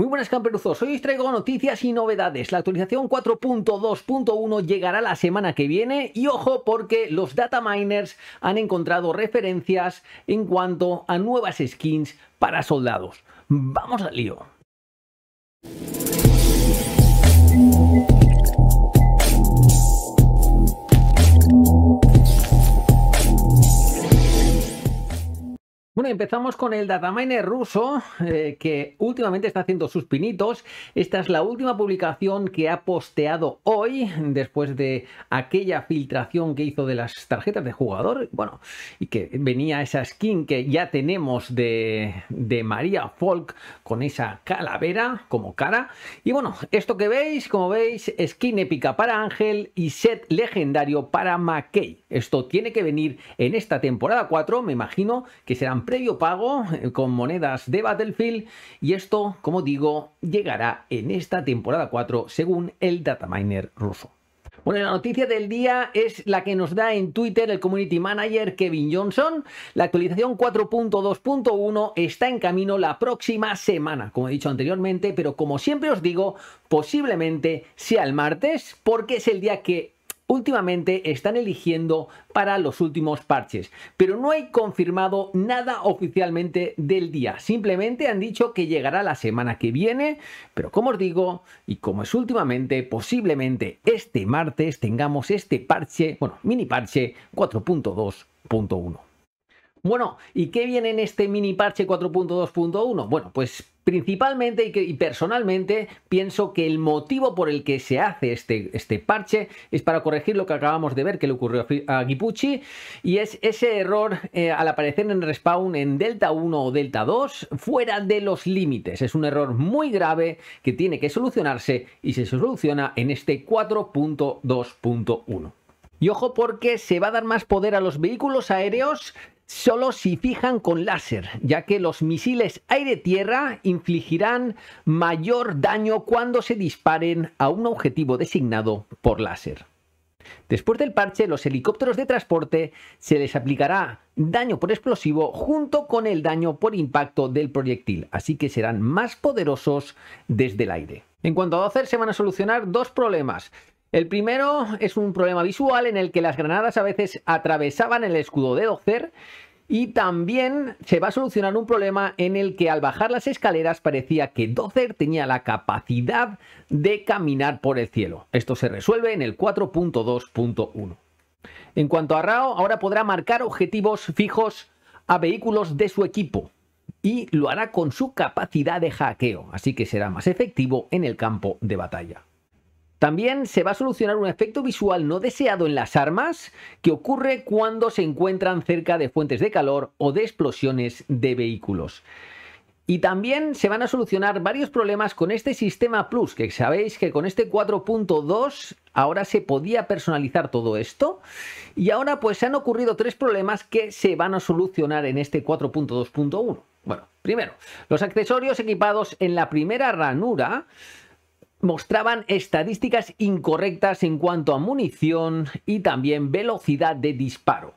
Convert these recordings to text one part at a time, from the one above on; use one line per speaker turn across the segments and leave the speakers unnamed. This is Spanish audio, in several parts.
Muy buenas camperuzos, hoy os traigo noticias y novedades. La actualización 4.2.1 llegará la semana que viene y ojo porque los data miners han encontrado referencias en cuanto a nuevas skins para soldados. ¡Vamos al lío! empezamos con el dataminer ruso eh, que últimamente está haciendo sus pinitos. Esta es la última publicación que ha posteado hoy después de aquella filtración que hizo de las tarjetas de jugador. Bueno, y que venía esa skin que ya tenemos de, María Folk con esa calavera como cara. Y bueno, esto que veis, como veis, skin épica para Ángel y set legendario para McKay. Esto tiene que venir en esta temporada 4, me imagino que serán pre pago eh, con monedas de Battlefield y esto, como digo, llegará en esta temporada 4 según el dataminer ruso. Bueno, la noticia del día es la que nos da en Twitter el community manager Kevin Johnson. La actualización 4.2.1 está en camino la próxima semana, como he dicho anteriormente, pero como siempre os digo, posiblemente sea el martes, porque es el día que últimamente están eligiendo para los últimos parches, pero no hay confirmado nada oficialmente del día, simplemente han dicho que llegará la semana que viene, pero como os digo, y como es últimamente, posiblemente este martes tengamos este parche, bueno, mini parche 4.2.1. Bueno, ¿y qué viene en este mini parche 4.2.1? Bueno, pues Principalmente y, personalmente pienso que el motivo por el que se hace este, este, parche es para corregir lo que acabamos de ver que le ocurrió a Gipucci y es ese error eh, al aparecer en respawn en Delta 1 o Delta 2 fuera de los límites. Es un error muy grave que tiene que solucionarse y se soluciona en este 4.2.1. Y ojo porque se va a dar más poder a los vehículos aéreos solo si fijan con láser, ya que los misiles aire-tierra infligirán mayor daño cuando se disparen a un objetivo designado por láser. Después del parche, los helicópteros de transporte se les aplicará daño por explosivo junto con el daño por impacto del proyectil, así que serán más poderosos desde el aire. En cuanto a hacer, se van a solucionar dos problemas. El primero es un problema visual en el que las granadas a veces atravesaban el escudo de Dozer y también se va a solucionar un problema en el que al bajar las escaleras parecía que Dozer tenía la capacidad de caminar por el cielo. Esto se resuelve en el 4.2.1. En cuanto a Rao, ahora podrá marcar objetivos fijos a vehículos de su equipo y lo hará con su capacidad de hackeo, así que será más efectivo en el campo de batalla. También se va a solucionar un efecto visual no deseado en las armas que ocurre cuando se encuentran cerca de fuentes de calor o de explosiones de vehículos. Y también se van a solucionar varios problemas con este sistema Plus, que sabéis que con este 4.2 ahora se podía personalizar todo esto. Y ahora pues han ocurrido tres problemas que se van a solucionar en este 4.2.1. Bueno, primero, los accesorios equipados en la primera ranura mostraban estadísticas incorrectas en cuanto a munición y también velocidad de disparo.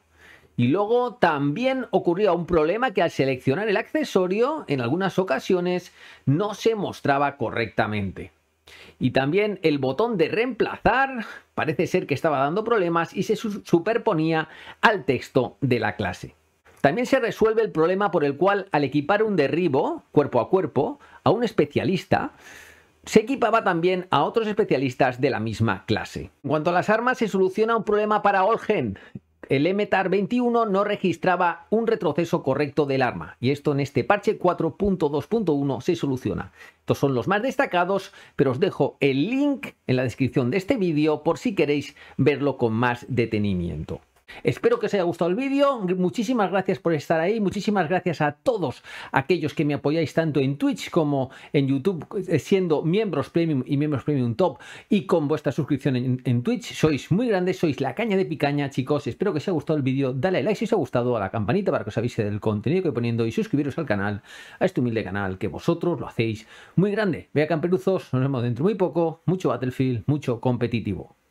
Y luego también ocurría un problema que al seleccionar el accesorio, en algunas ocasiones, no se mostraba correctamente. Y también el botón de reemplazar parece ser que estaba dando problemas y se superponía al texto de la clase. También se resuelve el problema por el cual al equipar un derribo, cuerpo a cuerpo, a un especialista, se equipaba también a otros especialistas de la misma clase. En cuanto a las armas, se soluciona un problema para Olgen. El MTAR 21 no registraba un retroceso correcto del arma, y esto en este parche 4.2.1 se soluciona. Estos son los más destacados, pero os dejo el link en la descripción de este vídeo por si queréis verlo con más detenimiento. Espero que os haya gustado el vídeo, muchísimas gracias por estar ahí, muchísimas gracias a todos aquellos que me apoyáis tanto en Twitch como en YouTube eh, siendo miembros Premium y miembros Premium Top y con vuestra suscripción en, Twitch. Sois muy grandes, sois la caña de picaña, chicos. Espero que os haya gustado el vídeo, dale like si os ha gustado, a la campanita para que os avise del contenido que voy poniendo y suscribiros al canal, a este humilde canal que vosotros lo hacéis muy grande. Vea camperuzos, nos vemos dentro muy poco, mucho Battlefield, mucho competitivo.